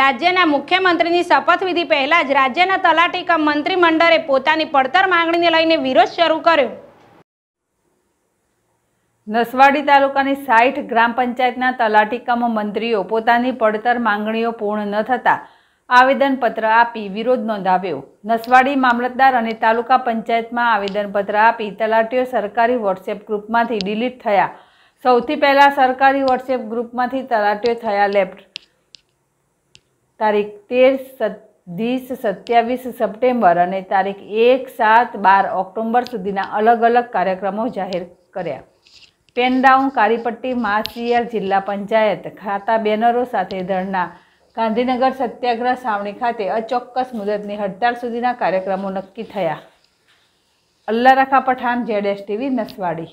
રાજ્યના મુખ્યમંત્રીની શપથવિધિ પહેલા જ રાજ્યના તલાટી કમ મંત્રીમંડળે પોતાની પડતર માંગણીને લઈને વિરોધ શરૂ કર્યો નસવાડી તાલુકાની સાઠ ગ્રામ પંચાયતના તલાટીકમ મંત્રીઓ પોતાની પડતર માંગણીઓ પૂર્ણ ન થતાં આવેદનપત્ર આપી વિરોધ નોંધાવ્યો નસવાડી મામલતદાર અને તાલુકા પંચાયતમાં આવેદનપત્ર આપી તલાટીઓ સરકારી વોટ્સએપ ગ્રુપમાંથી ડિલીટ થયા સૌથી પહેલાં સરકારી વોટ્સએપ ગ્રુપમાંથી તલાટીઓ થયા લેફ્ટ તારીખ તેર વીસ સત્યાવીસ સપ્ટેમ્બર અને તારીખ એક સાત બાર ઓક્ટોબર સુધીના અલગ અલગ કાર્યક્રમો જાહેર કર્યા પેનડાઉન કારીપટ્ટી માસિયર જિલ્લા પંચાયત ખાતા બેનરો સાથે ધરના ગાંધીનગર સત્યાગ્રહ સાવણી ખાતે અચોક્કસ મુદતની હડતાળ સુધીના કાર્યક્રમો નક્કી થયા Allarakha Pathan Z S TV Naswadi